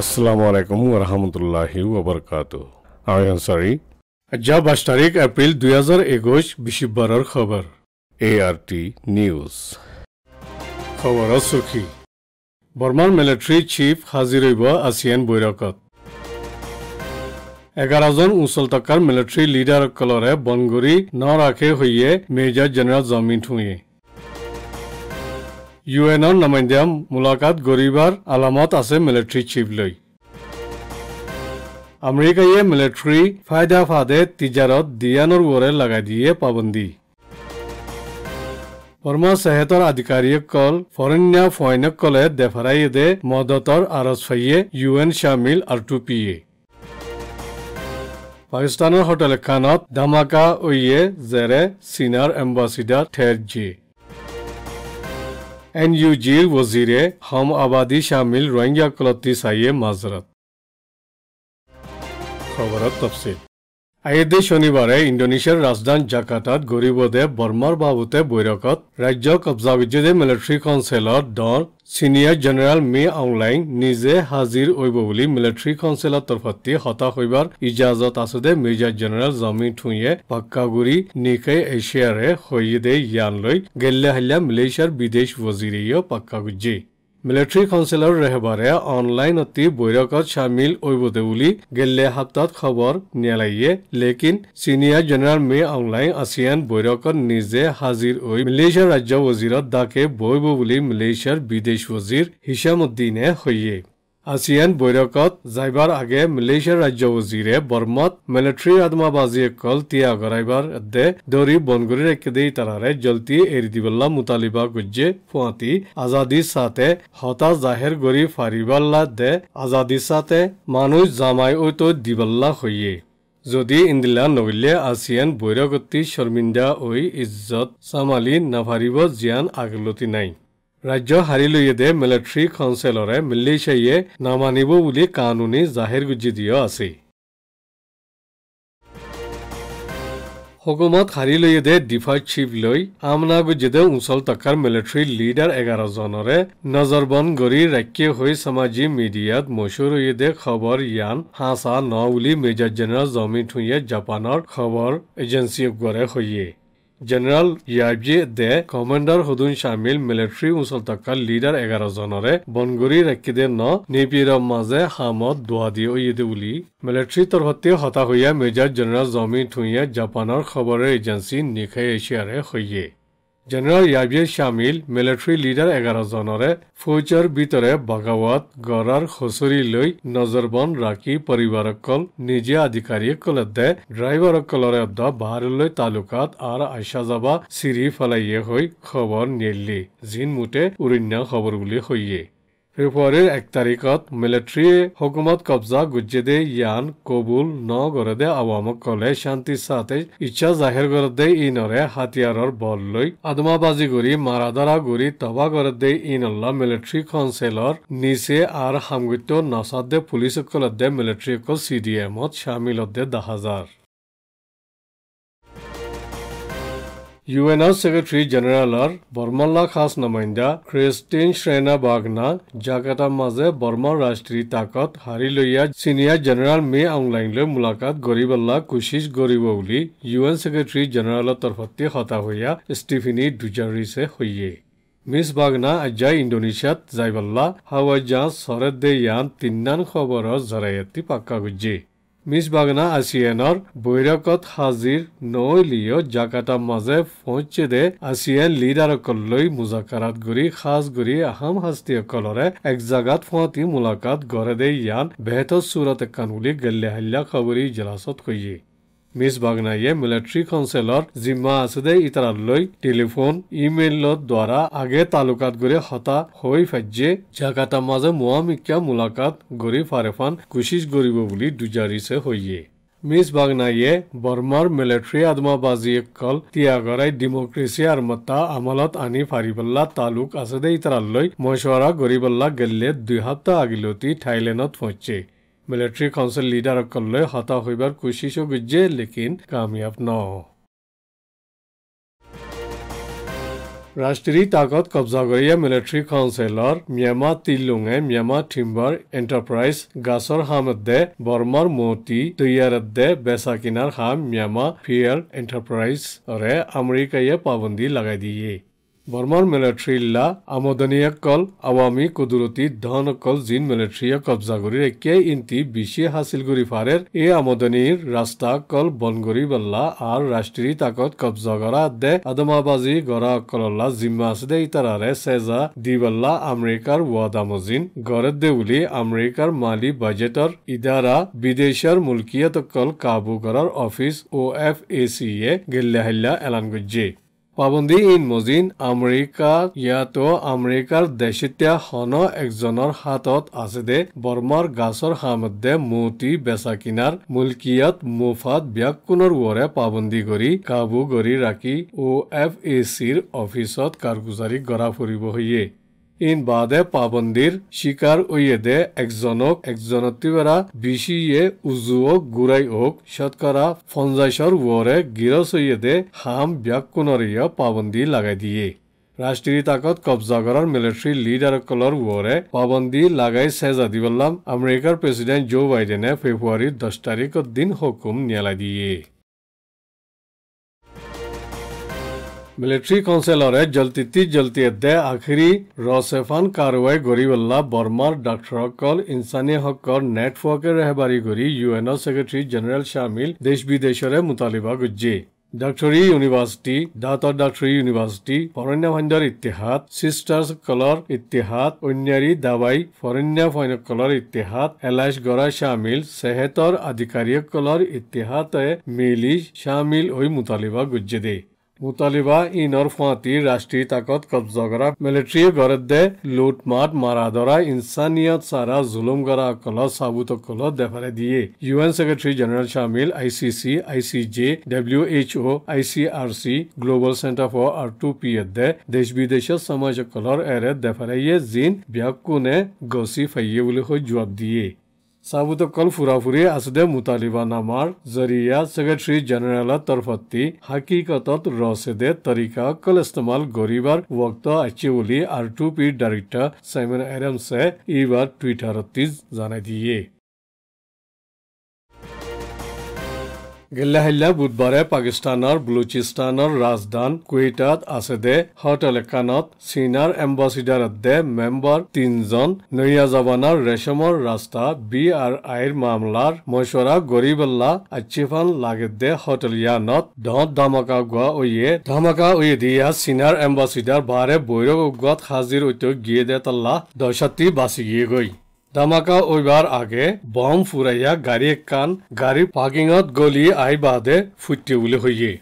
السلام علیکم ورحمۃ اللہ وبرکاتہ آئی ایم سوری جا بائیس تاریخ اپریل دو ہزار اکوش بش برر خبر اے آر ٹی نیوز خبر سخی برمان ملٹری چیف حاضر ہوا آسیئن بیرکت এগারোজন উচলতাকার military leader কলরে বনগুড়ি নরাখে হইয়ে major general জমিন থুয়ে ইউ এনৰ নমাইণ্ডিয়াম মোলাকাত গৰিবাৰ আলামত আছে মিলিটাৰী চিফলৈ আমেৰিকায়ে মিলিটেৰী ফায়দা ফাদে তিজাৰত ডিয়ানৰ ওৱৰে লগাই দিয়ে পাবন্দী শৰ্মা চেহেতৰ আধিকাৰীসকল ফৰেণ্য ক'লে দেফাৰাই দে মদতৰ আৰজ ফাইয়ে ইউ এন চামিল আৰু টু পি এ পাকিস্তানৰ হোটেল খানত ধামাকা ঐয়ে জেৰে চীনৰ এম্বাচিডাৰ ঠেৰ জিয়ে एन यू जी वजीर हम आबादी शामिल रोहिंग्या कलती साइए माजरत खबर तफसी আয়োধ্যে শনিবাৰে ইণ্ডোনেছিয়াৰ ৰাজধানী জাকাৰ্টাত গৰীবদেৱ বৰ্মাৰ বাবুতে বৈৰকত ৰাজ্য কব্জা বিজয়ে মিলিট্ৰী কাউঞ্চিলৰ ডন ছিনিয়ৰ জেনেৰেল মে অংলাইং নিজে হাজিৰ হ'ব বুলি মিলিট্ৰী কাউঞ্চিলৰ তৰফতি হতাশ হৈবাৰ ইজাজত আছে দে মেজৰ জেনেৰেল জমি থুঁয়ে পক্কাগুৰি নিকে এছিয়াৰে সৈয়দে ইয়ান লৈ গেল্লে হাল্লা মিলেছিয়াৰ বিদেশ বজিৰেও পক্কাগুজি মিলিটাৰী কাউঞ্চিলৰ ৰেহবাৰে অনলাইন অতি বৈৰকত চামিল হ'ব দে বুলি গেলে সপ্তাহত খবৰ নেলাইয়ে লেকিন senior general Min Aung Hlaing ASEAN বৈৰকত নিজে হাজিৰ হৈ মালেছিয়াৰ ৰাজ্য ৱজিৰত দাকে বহিব বুলি মালেছিয়াৰ বিদেশ ৱজিৰ হিচামুদ্দিনে সৈয়ে আছিয়ান বৈরকত যাইবার আগে মালয়েশিয়ার রাজ্য ওজিরে বর্মত মিলিটারি আদমাবাজিয়ে কল তিয়া গড়াইবার দে দরি বনগুরি রেখে দেই তারারে জলতি এরি দিবল্লা মুতালিবা গুজ্জে ফুয়াতি আজাদি সাথে হতা জাহের গরি ফারিবাল্লা দে আজাদি সাথে মানুষ জামাই ও তো দিবল্লা হইয়ে যদি ইন্দিলা নগলে আছিয়ান বৈরকতি শর্মিন্দা ওই ইজ্জত সামালি নাভারিব জিয়ান আগলতি নাই ৰাজ্য হাৰিলৈয়েদে মিলিটাৰী কাউঞ্চেলৰে মিলিচিয়ে নামানিব বুলি কানুনী জাহিৰ গুজি দিয় আছে সুগমত হাৰিলৈয়েদে ডিফাৰ চিফ লৈ আমনা আমনাগুজিদে উচল টকাৰ মিলিটাৰী লিডাৰ এঘাৰজনৰে নজৰবন্দ গঢ়ি ৰাক্ষী হৈ সামাজিক মিডিয়াত মচুৰৈয়েদে খবৰ ইয়ান হাঁচা ন বুলি মেজৰ জেনেৰেল জমি থুঁয়ে জাপানৰ খবৰ এজেঞ্চি গড়ে জেনেৰেল য়াৰ্জে দে কমাণ্ডাৰ সদুন চামিল মিলিটাৰী উচল থকা লিডাৰ এঘাৰ জনৰে বনগুৰি ৰাখিদে ন নিপিৰ মাজে সামত দোৱা দি ঐদে বুলি মিলিটাৰী তৰফতে হতাশ হৈয়া মেজৰ জেনেৰেল জমি থুঞিয়ে জাপানৰ খবৰৰ এজেঞ্চি নিশা এছিয়াৰে সৈয়ে জেনেৰেল য়াবিয়ে চামিল মিলিটাৰী লিডাৰ এঘাৰজনৰে ফৌজৰ ভিতৰে বগাৱত গড়াৰ খচৰি লৈ নজৰবন্দ ৰাখি পৰিবাৰসকল নিজে আধিকাৰীয়ে কলে দে ড্ৰাইভাৰসকলৰ অব্দ বাহাৰলৈ তালুকাত আৰু আশা যাবা চিৰি ফলাইয়ে হৈ খবৰ নিয়েলি জিনমুঠে উৰণ্য খবৰ বুলি সৈয়ে Reported ek-tariqat military hukumat kabza gujjede yan kobul no gorede avamak kole shanti sate ichha zahir gorede inore hatiyaror bolloi admabazi guri maradara guri taba gorede inulla military counselor nise ar hamgutyo nasadde police kolade military ko CDM ot shamil odde 10000 U N ആർ secretary ജനറാലാർ ബർമല്ല ഖാസ് നമൈന്ദ Christine Schraner ബാഗ്ന ജാകത മാജെ Burma তাকত হাৰি লৈয়া চিনিয়া জেনেৰেল মে আউলাইংলৈ মুলাকাত গৰিবাল্লা কোচিছ গৰিব বুলি ইউ এন চেক্ৰেটাৰী জেনেৰেলৰ তৰফতে হতা হৈয়া ষ্টিফিনি ডুজাৰিছে হৈয়ে মিছ বাগনা আজাই ইণ্ডোনেছিয়াত যাইবাল্লা হাৱাই জাহাজ শৰদ্দে ইয়ান তিনান খবৰৰ জৰাইয়াতি পাক্কা গুজে মিছবাগনা আছিয়ানৰ বৈৰকত হাজিৰ নৈ লিঅ জাকাটাৰ মাজে ফৌচেদে আছিয়েন লিডাৰসকললৈ মুজাকাৰাত ঘূৰি সাজ ঘূৰি আহোম শাস্তিসকলৰে এক জাগাত ফুৱাটি মোলাকাত গড়েদে ইয়ান বেহেত চুৰত একান বুলি গেল্লে হাল্লা খবৰী জেলাছত কৈয়ে মিছ বাগনাইয়ে মিলিটাৰী কাউঞ্চিলৰ জিম্মা আছে দে ইটাৰলৈ টেলিফোন ইমেইলৰ দ্বাৰা আগে তালুকাত গৈ হতা হৈ ফাজে জাকাটাৰ মাজে মোৱামিকা মোলাকাত গৰি ফাৰেফান কোচিছ কৰিব বুলি দুজাৰিছে হৈয়ে মিছ বাগনাইয়ে বৰ্মাৰ মিলিটাৰী আদমাবাজীয়ে কল ত্যাগৰাই ডেমক্ৰেচি আৰু মত্তা আমলত আনি ফাৰিবল্লা তালুক আছে দে ইটাৰলৈ মছৱাৰা গৰিবল্লা গেল্লে দুসপ্তাহ আগিলতি থাইলেণ্ডত ফচে মিলিটাৰী কাউন্সিল লিডাৰসকললৈ হতা হৈবাৰ কোচিছো গুজে লেকিন কামিয়াব ন ৰাষ্ট্ৰীয় তাকত কব্জা কৰি মিলিটাৰী কাউন্সিলৰ ম্যামা তিলুঙে ম্যামা টিম্বাৰ এণ্টাৰপ্ৰাইজ গাছৰ হামদে বৰ্মাৰ মতি তৈয়াৰদে বেচা কিনাৰ হাম ম্যামা ফিয়াৰ এণ্টাৰপ্ৰাইজৰে আমেৰিকায়ে পাবন্দী লগাই দিয়ে ইল্লা আমদানি কল আওয়ামি ಅವಾಮಿ ধন কল জিন ಮಿಲಿಟರಿಯ কবজা করি ರೆಕ್ಕೆ ಇಂತಿ বিশে হাসিল করি ফারের এ আমদানির রাস্তা কল বনগরি বল্লা আর রাষ্ট্রীয় তাকত কবজা করা দে আদমাবাজি গড়া কলল্লা জিম্মা আছে দে ইতারারে সেজা বল্লা আমেরিকার ওয়াদা মজিন দে দেউলি আমেরিকার মালি বাজেটর ইদারা বিদেশের মুলকিয়ত কল কাবু করার office O F A C এ গিল্লা হিল্লা এলান গুজ্জে পাবন্দী ইন মজিন আমেৰিকা ইয়াতো আমেৰিকাৰ দেশীতীয়া সন একজনৰ হাতত আছে দে বৰ্মাৰ গাছৰ সামধ্যে মূৰ্তি বেচা কিনাৰ মুল্কিয়াত মুফাত ব্যাকুণৰ কোণৰ ওৱৰে পাবন্দী কৰি কাবু কৰি ৰাখি অ' এফ এ চিৰ অফিচত কাৰগুজাৰী গৰা ফুৰিব হৈয়ে ইন বাদে পাবন্দীৰ শিকাৰ ঐয়েদে একজনক একজনতিবেৰা বিচিয়ে উজুৱক গুৰাই অক শতকৰা ফঞ্জাইছৰ ৱৰে গিৰছ ঐয়েদে হাম ব্যাকুণৰীয় পাবন্দী লগাই দিয়ে ৰাষ্ট্ৰীয় তাকত কব্জা কৰাৰ মিলিটাৰী লিডাৰসকলৰ ৱৰে পাবন্দী লগাই চেজ আদিবল্লাম আমেৰিকাৰ প্ৰেচিডেণ্ট জো বাইডেনে ফেব্ৰুৱাৰীৰ দহ তাৰিখৰ দিন হুকুম নিয়ালাই দিয়ে मिलिट्री काउंसिलर जल्ती ती जल्ती दे आखिरी रसेफान कार्रवाई गरिवल्ला बर्मार डाक्टरসকল ইনসানী হকৰ নেটৱৰ্কে ৰেহবাৰী কৰি ইউ এনৰ ছেক্ৰেটাৰী জেনেৰেল শ্বামিল দেশ বিদেশৰে মুতালিবা গুজি ডাক্তৰী ইউনিভাৰ্চিটি e দাঁতৰ ডাক্তৰী ইউনিভাৰ্চিটি e ফৰেণ্য ভাণ্ডাৰ ইতিহাদ চিষ্টাৰ্সকলৰ ইতিহাদ অন্যাৰী দাৱাই ফৰেণ্য ফাইনসকলৰ ইতিহাদ এলাইছ গৰা শ্বামিল চেহেতৰ আধিকাৰীসকলৰ ইতিহাতে মিলি শ্বামিল হৈ মুতালিবা গুজ্জে দিয়ে মুতালিবা ইনৰ ফুৱাটীৰ ৰাষ্ট্ৰীয় তাকত কব্জা কৰা মিলিটাৰীয়ে গড়ত দে লুট মাত মাৰা ধৰা ইনচানিয়ত চাৰা জুলুম কৰা কলত চাবুত কলত দেখাৰে দিয়ে ইউ এন চেক্ৰেটাৰী জেনেৰেল চামিল I C C I C J W H O I C R C global centre for R to P এত দে দেশ বিদেশৰ সমাজ কলৰ এৰে দেখাৰে জিন ব্যাকুনে গচি ফাইয়ে বুলি জোৱাব দিয়ে سابوت کل فورا فوری اسد مطالبہ نامار ذریعہ سیکرٹری جنرل ترفتی حقیقت رسد طریقہ کل استعمال گریبار وقت اچھی بولی آر ٹو پی ڈائریکٹر سائمن ایرمس ای بار ٹویٹر تیز جانے دیے গেল্লাহিল্লা বুধবাৰে পাকিস্তানৰ বেলুচিস্তানৰ ৰাজধান কুৱেটাত আছে দে হটেল এখনত চীনাৰ এম্বাচিডাৰত দে মেম্বাৰ তিনিজন নৈয়া জৱানৰ ৰেচমৰ ৰাস্তা বি আৰ আইৰ মামলাৰ মছৰা গৰিবল্লা আচিফান লাগে দে হটেল য়ানত ধত ধামাকা গোৱা ঐয়ে ধামাকা ঐয়ে দিয়া চীনাৰ এম্বাচিডাৰ বাৰে বৈৰৱ হাজিৰ ঐত্য গিয়ে দে তল্লা দশাতি বাচি গৈ ধামাকা ওইবাৰ আগে বম ফুৰাইয়া গাড়ি একান গাড়ি পাৰ্কিং গলি আই বাদে ফুটি বুলি হইয়ে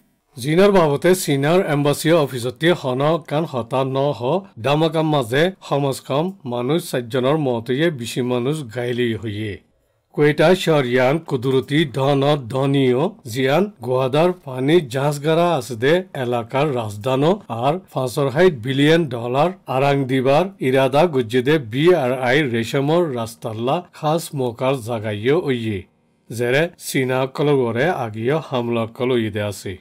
জিনৰ বাবতে চীনৰ এম্বাচী অফিচতে হন কান হতা ন হ ডামাকাম মাজে সমাজকম মানুহ চাৰিজনৰ মতেয়ে বিচি মানুহ গাইলি হৈয়ে কোয়েটা শহরিয়ান কুদরতি ধন ধনীয় জিয়ান গোয়াদার পানি জাহাজগারা আছে এলাকার রাজধান আর হাইট বিলিয়ন ডলার আরাং দিবার ইরাদা গুজ্জেদে বি আর আই রেশমর রাস্তাল্লা খাস মোকার জাগাইয় ওইয়ে যেরে চীনা কলগরে আগিয়ে হামলা কলইদে আছে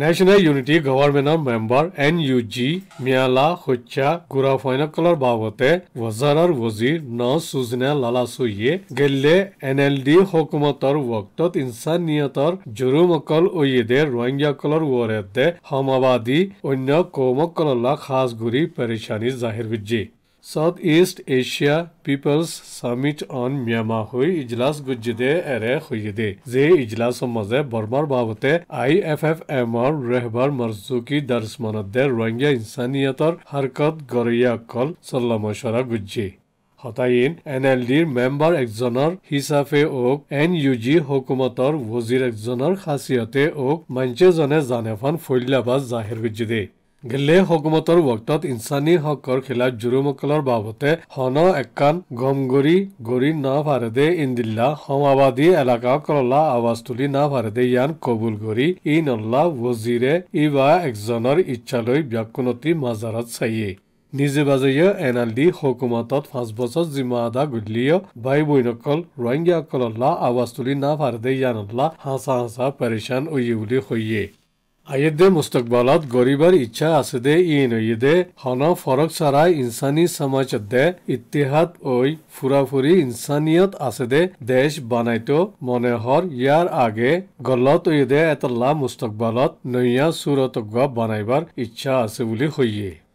ন্যাশনাল ইউনিটি গভর্নমেন্টর মেম্বার এন ইউ জি মিয়ালা হচ্ছা গুড়া ফাইনকলর বাবতে ওয়াজারার ওজির ন সুজনে লালা সুইয়ে গেলে এন এল ডি হকুমতর ওক্তত ইনসানিয়তর জরুমকল ওয়েদে রোহিঙ্গাকলর ওরেদে সমাবাদী অন্য কৌমকলল্লা খাস গুড়ি পেরিশানি জাহির বিজ্জি ساؤتھ ایسٹ ایشیا پیپلز سامیٹ آن میاما ہوئی اجلاس گجدے ارے خویدے زی اجلاس و مزے برمار بابتے آئی ایف ایف ایم آر رہبر مرزو کی درس مند دے روانگیا انسانیت اور حرکت گریا کل صلی مشورہ گجی হতায়ন এন এল ডিৰ মেম্বাৰ একজনৰ হিচাপে অক এন ইউ জি হকুমতৰ ৱজিৰ একজনৰ খাচিয়তে অক মঞ্চেজনে জানেফন ফৈল্যাবাজ জাহিৰ গুজি দিয়ে গেলে হকুমতৰ ভক্তত ইনচানী হকৰ খিলাফ জুৰুমকলৰ বাবতে হন একান গমগৰি গৰি না ভাৰদে ইনদিল্লা সমাবাদী এলেকা কৰলা আৱাজ না ভাৰদে ইয়ান কবুল কৰি ই ৱজিৰে ই বা একজনৰ ইচ্ছালৈ ব্যাকুণতি মাজাৰত চায়ে নিজে বাজেয়ে এন এল ডি বছৰ জিম্মা আদা গুলিয় বাই বৈনকল ৰোহিংগীয়াকল্লা আৱাজ তুলি না ভাৰদে ইয়ান হাঁচা হাঁচা পেৰিচান উয়ে বুলি সৈয়ে আয়ুধে মুস্তকবালত গঢ়িবাৰ ইচ্ছা আছে দে ইন ঈদে হন ফৰক চৰাই ইনচানী সমাজ দে ইতিহাদ ঐ ফুৰা ফুৰি ইনচানীয়ত আছে দে দেশ বনাই তো মনে হৰ ইয়াৰ আগে গলত ঐদে এটলা মুস্তকবালত নৈয়া চুৰত গোৱা বনাইবাৰ ইচ্ছা আছে বুলি সৈয়ে